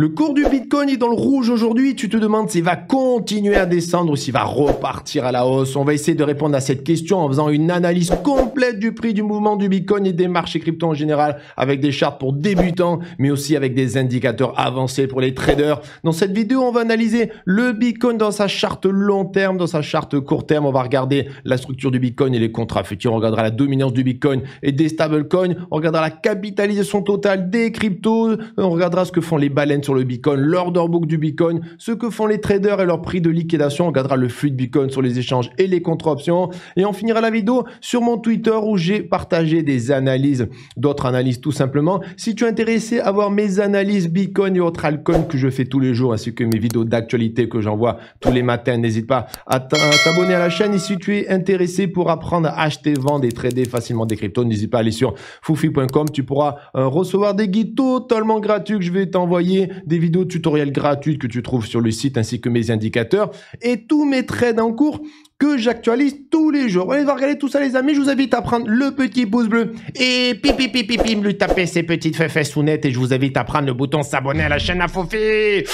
Le cours du Bitcoin est dans le rouge aujourd'hui. Tu te demandes s'il va continuer à descendre ou s'il va repartir à la hausse. On va essayer de répondre à cette question en faisant une analyse complète du prix du mouvement du Bitcoin et des marchés crypto en général avec des chartes pour débutants, mais aussi avec des indicateurs avancés pour les traders. Dans cette vidéo, on va analyser le Bitcoin dans sa charte long terme, dans sa charte court terme. On va regarder la structure du Bitcoin et les contrats futurs. On regardera la dominance du Bitcoin et des stablecoins. On regardera la capitalisation totale des cryptos. On regardera ce que font les baleines sur le Bitcoin, book du Bitcoin, ce que font les traders et leur prix de liquidation. On regardera le flux de Bitcoin sur les échanges et les contre-options. Et on finira la vidéo sur mon Twitter où j'ai partagé des analyses, d'autres analyses tout simplement. Si tu es intéressé à voir mes analyses Bitcoin et autres altcoins que je fais tous les jours, ainsi que mes vidéos d'actualité que j'envoie tous les matins, n'hésite pas à t'abonner à la chaîne. Et si tu es intéressé pour apprendre à acheter, vendre et trader facilement des cryptos, n'hésite pas à aller sur foufi.com. Tu pourras euh, recevoir des guides totalement gratuits que je vais t'envoyer des vidéos tutoriels gratuites que tu trouves sur le site ainsi que mes indicateurs et tous mes trades en cours que j'actualise tous les jours. Allez, va regarder tout ça, les amis. Je vous invite à prendre le petit pouce bleu et pipi pipi lui taper ses petites fesses sounettes et je vous invite à prendre le bouton s'abonner à la chaîne à Fofi. Et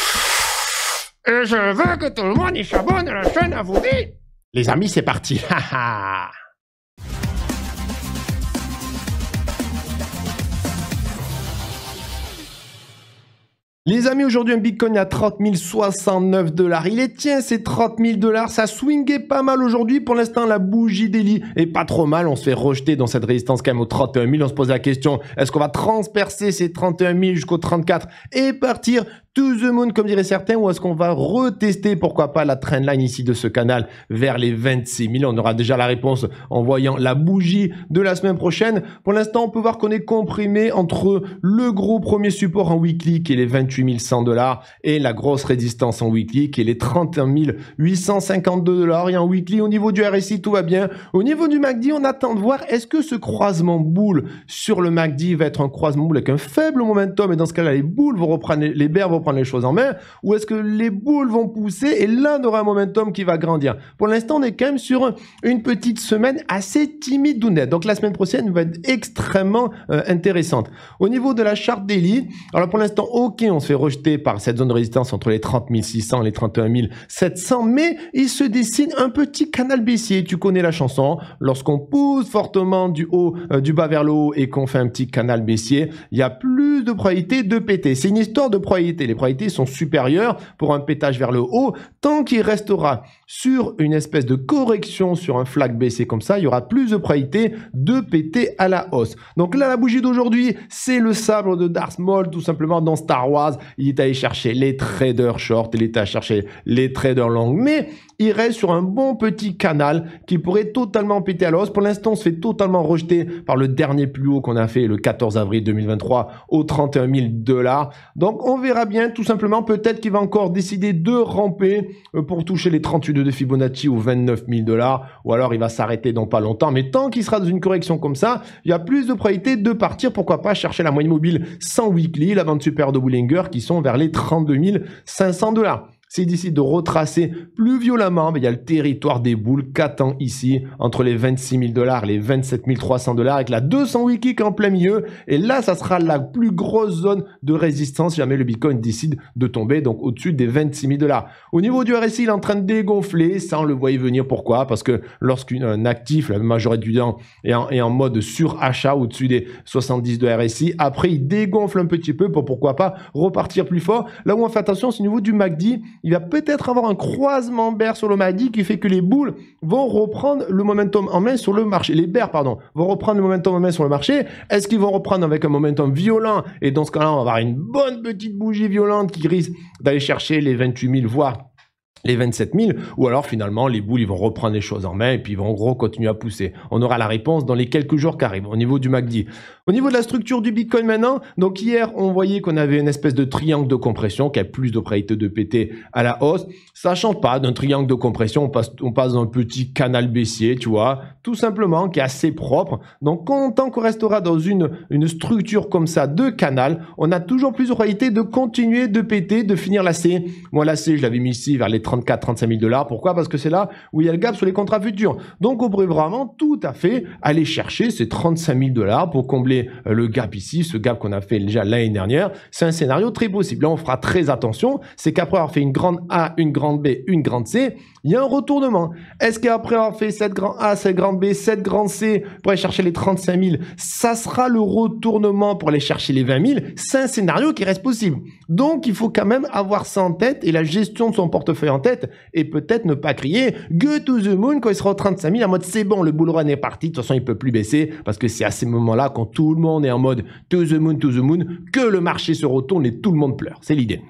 je veux que tout le monde s'abonne à la chaîne à Les amis, c'est parti. Les amis, aujourd'hui, un Bitcoin à 30 069 dollars. Il est tient ces 30 000 dollars. Ça swingait pas mal aujourd'hui. Pour l'instant, la bougie d'Eli est pas trop mal. On se fait rejeter dans cette résistance quand même aux 31 000. On se pose la question, est-ce qu'on va transpercer ces 31 000 jusqu'aux 34 et partir to the moon, comme dirait certains, ou est-ce qu'on va retester, pourquoi pas, la trendline ici de ce canal vers les 26 000 On aura déjà la réponse en voyant la bougie de la semaine prochaine. Pour l'instant, on peut voir qu'on est comprimé entre le gros premier support en weekly qui est les 28 100 dollars et la grosse résistance en weekly qui est les 31 852 dollars. Et en weekly, au niveau du RSI, tout va bien. Au niveau du MACD, on attend de voir est-ce que ce croisement boule sur le MACD va être un croisement boule avec un faible momentum et dans ce cas-là, les boules vont reprendre, les bears vont prendre les choses en main Ou est-ce que les boules vont pousser et l'un aura un momentum qui va grandir Pour l'instant, on est quand même sur une petite semaine assez timide ou nette. Donc la semaine prochaine va être extrêmement euh, intéressante. Au niveau de la charte lits, alors pour l'instant, ok, on se fait rejeter par cette zone de résistance entre les 30 600 et les 31 700, mais il se dessine un petit canal baissier. Tu connais la chanson. Lorsqu'on pousse fortement du haut, euh, du bas vers le haut et qu'on fait un petit canal baissier, il y a plus de probabilité de péter. C'est une histoire de probabilité. Les priorités sont supérieures pour un pétage vers le haut. Tant qu'il restera sur une espèce de correction sur un flag baissé comme ça, il y aura plus de priorités de péter à la hausse. Donc là, la bougie d'aujourd'hui, c'est le sabre de Darth Maul, tout simplement dans Star Wars. Il est allé chercher les traders short, il est allé chercher les traders long, mais il reste sur un bon petit canal qui pourrait totalement péter à la hausse. Pour l'instant, on se fait totalement rejeter par le dernier plus haut qu'on a fait le 14 avril 2023 au 31 000 dollars. Donc on verra bien tout simplement peut-être qu'il va encore décider de ramper euh, pour toucher les 38 de Fibonacci ou 29 000 dollars, ou alors il va s'arrêter dans pas longtemps. Mais tant qu'il sera dans une correction comme ça, il y a plus de probabilité de partir. Pourquoi pas chercher la moyenne mobile sans weekly, la vente super de Bullinger qui sont vers les 32 500 dollars s'il décide de retracer plus violemment, mais ben, il y a le territoire des boules qu'attend ici entre les 26 000 dollars, les 27 300 dollars, avec la 200 wiki en plein milieu. Et là, ça sera la plus grosse zone de résistance si jamais le Bitcoin décide de tomber, donc au-dessus des 26 000 dollars. Au niveau du RSI, il est en train de dégonfler, ça on le voyait venir. Pourquoi Parce que lorsqu'un actif, la majorité du temps, est en, est en mode surachat au-dessus des 70 de RSI, après il dégonfle un petit peu pour pourquoi pas repartir plus fort. Là où on fait attention, c'est au niveau du MACD il va peut-être avoir un croisement bear sur le qui fait que les boules vont reprendre le momentum en main sur le marché. Les bears, pardon, vont reprendre le momentum en main sur le marché. Est-ce qu'ils vont reprendre avec un momentum violent Et dans ce cas-là, on va avoir une bonne petite bougie violente qui risque d'aller chercher les 28 000, voire les 27 000, ou alors finalement les boules ils vont reprendre les choses en main et puis ils vont en gros continuer à pousser. On aura la réponse dans les quelques jours qui arrivent au niveau du MACD. Au niveau de la structure du Bitcoin maintenant, donc hier on voyait qu'on avait une espèce de triangle de compression qui a plus de probabilité de péter à la hausse. sachant pas d'un triangle de compression, on passe, on passe petit canal baissier, tu vois, tout simplement qui est assez propre. Donc tant qu'on restera dans une, une structure comme ça de canal, on a toujours plus de probabilité de continuer de péter, de finir la C. Moi la je l'avais mis ici vers les 34, 35 000 dollars. Pourquoi Parce que c'est là où il y a le gap sur les contrats futurs. Donc, on pourrait vraiment tout à fait aller chercher ces 35 000 dollars pour combler euh, le gap ici, ce gap qu'on a fait déjà l'année dernière. C'est un scénario très possible. Là, on fera très attention. C'est qu'après avoir fait une grande A, une grande B, une grande C, il y a un retournement. Est-ce qu'après avoir fait cette grande A, cette grande B, cette grande C, pour aller chercher les 35 000, ça sera le retournement pour aller chercher les 20 000 C'est un scénario qui reste possible. Donc, il faut quand même avoir ça en tête et la gestion de son portefeuille en tête et peut-être ne pas crier Go to the moon quand il sera en train de s'amuser en mode c'est bon, le bull est parti, de toute façon il peut plus baisser parce que c'est à ces moments-là quand tout le monde est en mode to the moon, to the moon, que le marché se retourne et tout le monde pleure. C'est l'idée.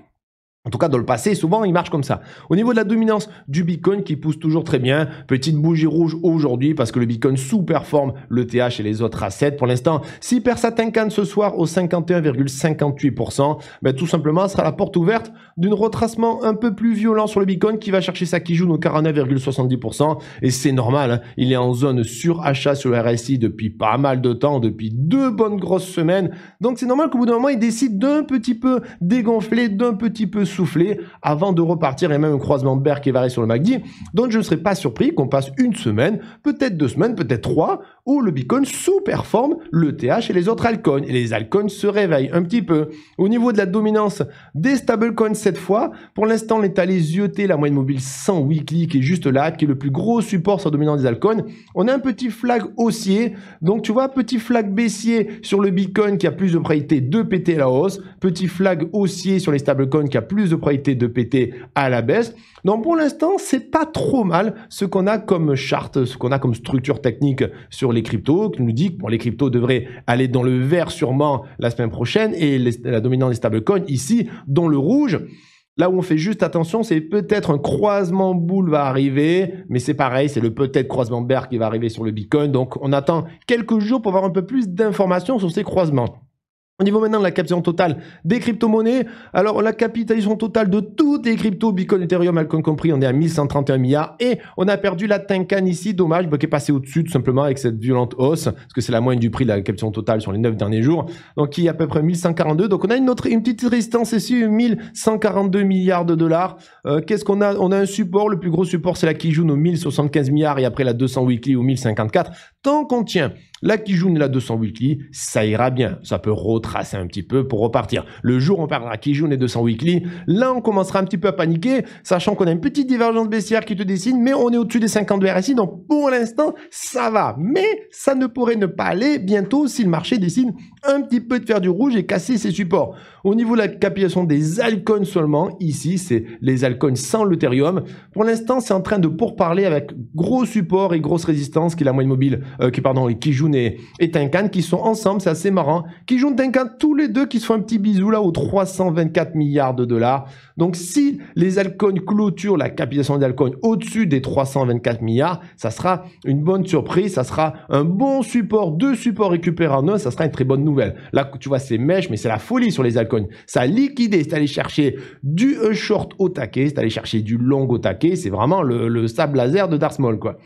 En tout cas, dans le passé, souvent, il marche comme ça. Au niveau de la dominance du Bitcoin qui pousse toujours très bien, petite bougie rouge aujourd'hui parce que le Bitcoin sous-performe le TH et les autres assets pour l'instant. S'il perd sa tincane ce soir au 51,58%, ben, tout simplement, ce sera la porte ouverte d'un retracement un peu plus violent sur le Bitcoin qui va chercher sa Kijun au 49,70%. Et c'est normal, hein. il est en zone surachat sur le RSI depuis pas mal de temps, depuis deux bonnes grosses semaines. Donc c'est normal qu'au bout d'un moment, il décide d'un petit peu dégonfler, d'un petit peu souffler avant de repartir et même un croisement Berck qui varie sur le MACD. Donc je ne serais pas surpris qu'on passe une semaine, peut-être deux semaines, peut-être trois, où le Bitcoin sous-performe le TH et les autres altcoins. Et les altcoins se réveillent un petit peu. Au niveau de la dominance des stablecoins cette fois, pour l'instant, on est allé la moyenne mobile 100 weekly qui est juste là, qui est le plus gros support sur la dominance des altcoins. On a un petit flag haussier. Donc tu vois, petit flag baissier sur le Bitcoin qui a plus de priorité de péter la hausse. Petit flag haussier sur les stablecoins qui a plus de probabilité de péter à la baisse. Donc pour l'instant, c'est pas trop mal ce qu'on a comme charte, ce qu'on a comme structure technique sur les cryptos, qui nous dit que bon, les cryptos devraient aller dans le vert sûrement la semaine prochaine et la dominante des stablecoins ici dans le rouge. Là où on fait juste attention, c'est peut-être un croisement boule va arriver, mais c'est pareil, c'est le peut-être croisement bear qui va arriver sur le Bitcoin. Donc on attend quelques jours pour avoir un peu plus d'informations sur ces croisements. Au niveau maintenant de la capitalisation totale des crypto-monnaies, alors la capitalisation totale de toutes les cryptos, Bitcoin, Ethereum, Alcon compris, on est à 1131 milliards et on a perdu la Tenkan ici, dommage, bah, qui est passé au-dessus tout simplement avec cette violente hausse, parce que c'est la moyenne du prix de la capitalisation totale sur les 9 derniers jours, donc y est à peu près 1142. Donc on a une, autre, une petite résistance ici, 1142 milliards de dollars. Euh, qu'est-ce qu'on a On a un support, le plus gros support c'est la Kijun aux 1075 milliards et après la 200 weekly aux 1054. Tant qu'on tient Là, qui joue la 200 weekly, ça ira bien. Ça peut retracer un petit peu pour repartir. Le jour où on perdra qui joue les 200 weekly, là, on commencera un petit peu à paniquer, sachant qu'on a une petite divergence baissière qui te dessine, mais on est au-dessus des 50 de RSI. Donc, pour l'instant, ça va. Mais ça ne pourrait ne pas aller bientôt si le marché dessine un petit peu de faire du rouge et casser ses supports. Au niveau de la capillation des alcools seulement, ici, c'est les alcools sans l'Ethereum. Pour l'instant, c'est en train de pourparler avec gros support et grosse résistance qui est la moyenne mobile, euh, qui, pardon, qui joue et, Tinkan qui sont ensemble, c'est assez marrant. Qui jouent Tinkan tous les deux, qui se font un petit bisou là aux 324 milliards de dollars. Donc si les Alcones clôturent la capitalisation des au-dessus des 324 milliards, ça sera une bonne surprise, ça sera un bon support, deux supports récupérés en un, ça sera une très bonne nouvelle. Là, tu vois, c'est mèche, mais c'est la folie sur les Alcones, Ça a liquidé, c'est aller chercher du short au taquet, c'est allé chercher du long au taquet, c'est vraiment le, le, sable laser de Darth Maul, quoi.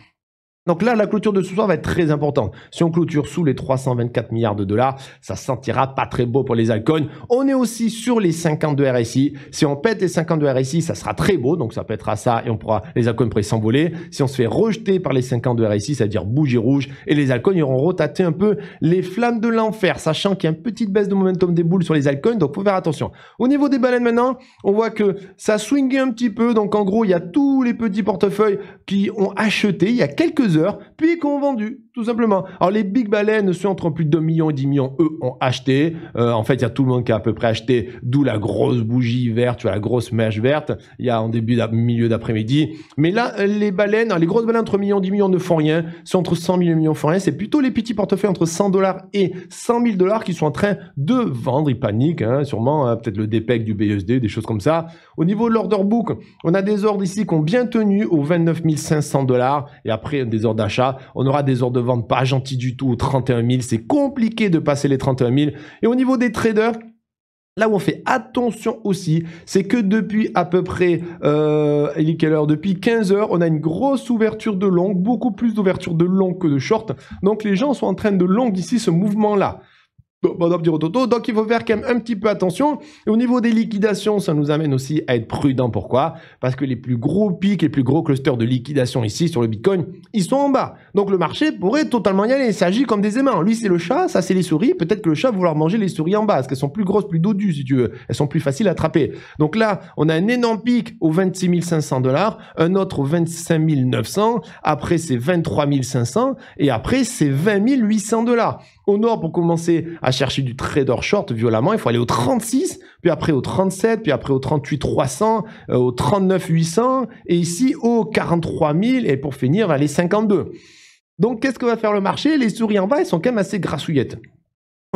Donc là, la clôture de ce soir va être très importante. Si on clôture sous les 324 milliards de dollars, ça sentira pas très beau pour les altcoins. On est aussi sur les de RSI. Si on pète les de RSI, ça sera très beau, donc ça pètera ça et on pourra les altcoins pourraient s'envoler. Si on se fait rejeter par les de RSI, ça veut dire bougie rouge, et les altcoins iront rotater un peu les flammes de l'enfer, sachant qu'il y a une petite baisse de momentum des boules sur les altcoins, donc faut faire attention. Au niveau des baleines maintenant, on voit que ça swingue un petit peu, donc en gros, il y a tous les petits portefeuilles qui ont acheté il y a quelques heures puis qu'on vendu, tout simplement. Alors les big baleines, ceux entre plus de 2 millions et 10 millions, eux ont acheté. Euh, en fait, il y a tout le monde qui a à peu près acheté, d'où la grosse bougie verte, tu vois, la grosse mèche verte, il y a en début, milieu d'après-midi. Mais là, euh, les baleines, les grosses baleines entre millions et 10 millions ne font rien, C'est entre 100 000 et millions font rien, c'est plutôt les petits portefeuilles entre 100 dollars et 100 000 dollars qui sont en train de vendre, ils paniquent, hein, sûrement, hein, peut-être le dépec du BSD, e des choses comme ça. Au niveau de l'order book, on a des ordres ici qui ont bien tenu aux 29 500 dollars et après des des d'achat. On aura des heures de vente pas gentils du tout 31 000. C'est compliqué de passer les 31 000. Et au niveau des traders, Là où on fait attention aussi, c'est que depuis à peu près, euh, quelle Depuis 15 heures, on a une grosse ouverture de longue, beaucoup plus d'ouverture de longue que de short. Donc les gens sont en train de longue ici ce mouvement-là. Donc il faut faire quand même un petit peu attention. Et au niveau des liquidations, ça nous amène aussi à être prudent. Pourquoi Parce que les plus gros pics, les plus gros clusters de liquidation ici sur le Bitcoin, ils sont en bas. Donc le marché pourrait totalement y aller. Il s'agit comme des aimants. Lui c'est le chat, ça c'est les souris. Peut-être que le chat va vouloir manger les souris en bas, parce qu'elles sont plus grosses, plus dodues si tu veux. Elles sont plus faciles à attraper. Donc là, on a un énorme pic aux 26 500 dollars, un autre aux 25 900, après c'est 23 500, et après c'est 20 800 dollars au nord pour commencer à chercher du trader short violemment, il faut aller au 36, puis après au 37, puis après au 38 300, euh, au 39 800 et ici au 43 000 et pour finir aller 52. Donc qu'est-ce que va faire le marché Les souris en bas, elles sont quand même assez grassouillettes.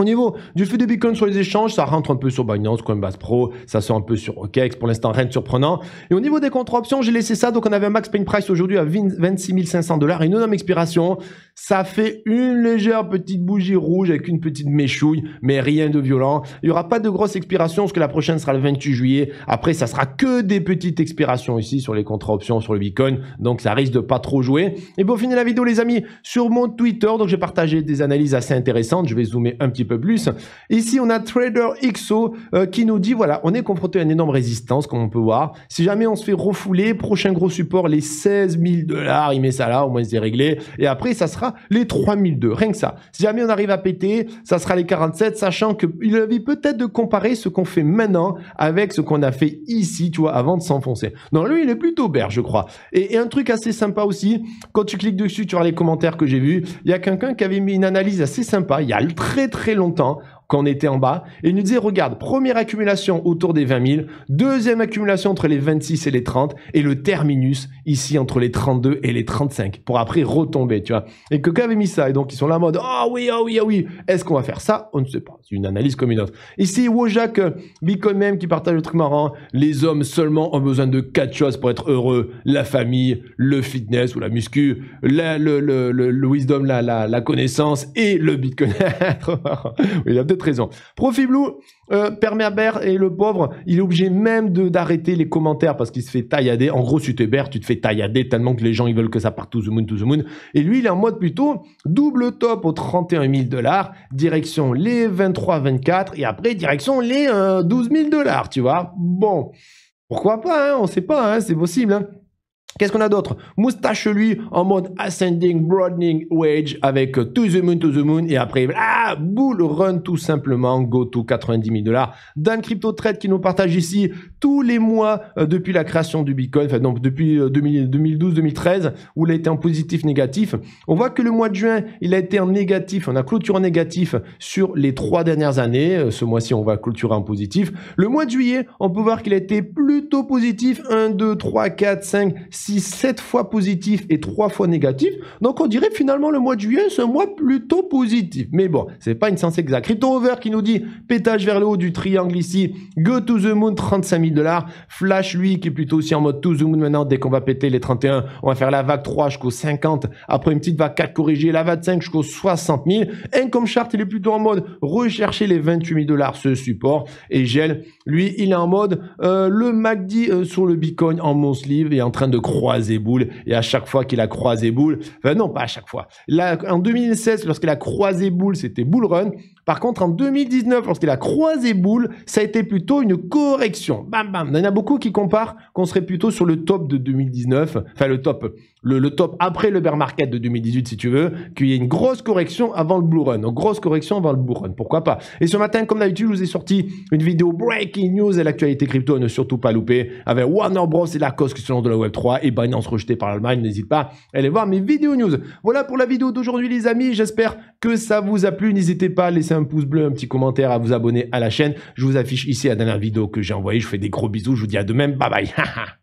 Au niveau du flux de Bitcoin sur les échanges, ça rentre un peu sur Binance, Coinbase Pro, ça sort un peu sur OKEx, pour l'instant rien de surprenant. Et au niveau des contre-options, j'ai laissé ça, donc on avait un max pain price aujourd'hui à 26 500 dollars et une énorme expiration. Ça fait une légère petite bougie rouge avec une petite méchouille, mais rien de violent. Il n'y aura pas de grosse expiration, parce que la prochaine sera le 28 juillet. Après, ça sera que des petites expirations ici sur les contre-options, sur le Bitcoin, donc ça risque de pas trop jouer. Et pour finir la vidéo, les amis, sur mon Twitter, donc j'ai partagé des analyses assez intéressantes, je vais zoomer un petit peu plus. Ici, on a Trader XO euh, qui nous dit, voilà, on est confronté à une énorme résistance, comme on peut voir. Si jamais on se fait refouler, prochain gros support, les 16 000 dollars, il met ça là, au moins c'est réglé. Et après, ça sera les 3002, rien que ça. Si jamais on arrive à péter, ça sera les 47, sachant qu'il avait peut-être de comparer ce qu'on fait maintenant avec ce qu'on a fait ici, tu vois, avant de s'enfoncer. Non, lui, il est plutôt berge, je crois. Et, un truc assez sympa aussi, quand tu cliques dessus, tu vois les commentaires que j'ai vu il y a quelqu'un qui avait mis une analyse assez sympa, il y a le très très longtemps qu'on était en bas. Et il nous disait, regarde, première accumulation autour des 20 000, deuxième accumulation entre les 26 et les 30, et le terminus ici entre les 32 et les 35, pour après retomber, tu vois. Et que avait mis ça, et donc ils sont là en mode, ah oh oui, ah oh oui, ah oh oui, est-ce qu'on va faire ça On ne sait pas, c'est une analyse comme une autre. Ici, Wojak, euh, Bitcoin même qui partage le truc marrant, les hommes seulement ont besoin de quatre choses pour être heureux, la famille, le fitness ou la muscu, la, le, le, le, wisdom, la, la, la connaissance et le Bitcoin. il a présent. Profiblou euh, Permerbert et le pauvre, il est obligé même d'arrêter les commentaires parce qu'il se fait taillader. En gros, si t'es Bert, tu te fais taillader tellement que les gens ils veulent que ça parte tout the moon, tout moon. Et lui, il est en mode plutôt double top aux 31 000 dollars, direction les 23, 24 et après direction les 12 euh, 000 dollars, tu vois. Bon, pourquoi pas, hein, on sait pas, hein, c'est possible. Hein. Qu'est-ce qu'on a d'autre Moustache, lui, en mode ascending, broadening, wage, avec euh, to the moon, to the moon, et après, ah, bull run tout simplement, go to 90 000 dollars. Dan Crypto Trade qui nous partage ici tous les mois euh, depuis la création du Bitcoin, enfin, donc depuis 2012-2013, euh, où il a été en positif, négatif. On voit que le mois de juin, il a été en négatif, on a clôturé en négatif sur les trois dernières années. Ce mois-ci, on va clôturer en positif. Le mois de juillet, on peut voir qu'il a été plutôt positif, 1, 2, 3, 4, 5, 6, 7 fois positif et 3 fois négatif. Donc on dirait finalement le mois de juillet, c'est un mois plutôt positif. Mais bon, c'est pas une science exacte. Crypto Over qui nous dit pétage vers le haut du triangle ici, go to the moon 35 000 dollars. Flash lui qui est plutôt aussi en mode to the moon maintenant dès qu'on va péter les 31, on va faire la vague 3 jusqu'au 50, après une petite vague 4 corrigée, la vague 5 jusqu'aux 60 000. Income Chart, il est plutôt en mode rechercher les 28 000 dollars ce support et gel. Lui, il est en mode euh, le MACD euh, sur le Bitcoin en mon sleeve est en train de croire croisé boule. Et à chaque fois qu'il a croisé boule, enfin non, pas à chaque fois. Là, en 2016, lorsqu'il a croisé boule, c'était Bull Run. Par contre, en 2019, lorsqu'il a croisé boule, ça a été plutôt une correction. Bam, bam. Il y en a beaucoup qui comparent qu'on serait plutôt sur le top de 2019, enfin le top, le, top après le bear market de 2018, si tu veux, qu'il y ait une grosse correction avant le blue run. Une grosse correction avant le blue run. Pourquoi pas Et ce matin, comme d'habitude, je vous ai sorti une vidéo breaking news et l'actualité crypto, à ne surtout pas louper, avec Warner Bros et Lacoste qui se de la Web 3 et Binance rejetée par l'Allemagne. N'hésite pas à aller voir mes vidéos news. Voilà pour la vidéo d'aujourd'hui, les amis. J'espère que ça vous a plu. N'hésitez pas à laisser un pouce bleu, un petit commentaire, à vous abonner à la chaîne. Je vous affiche ici la dernière vidéo que j'ai envoyée. Je fais des gros bisous. Je vous dis à demain. Bye bye.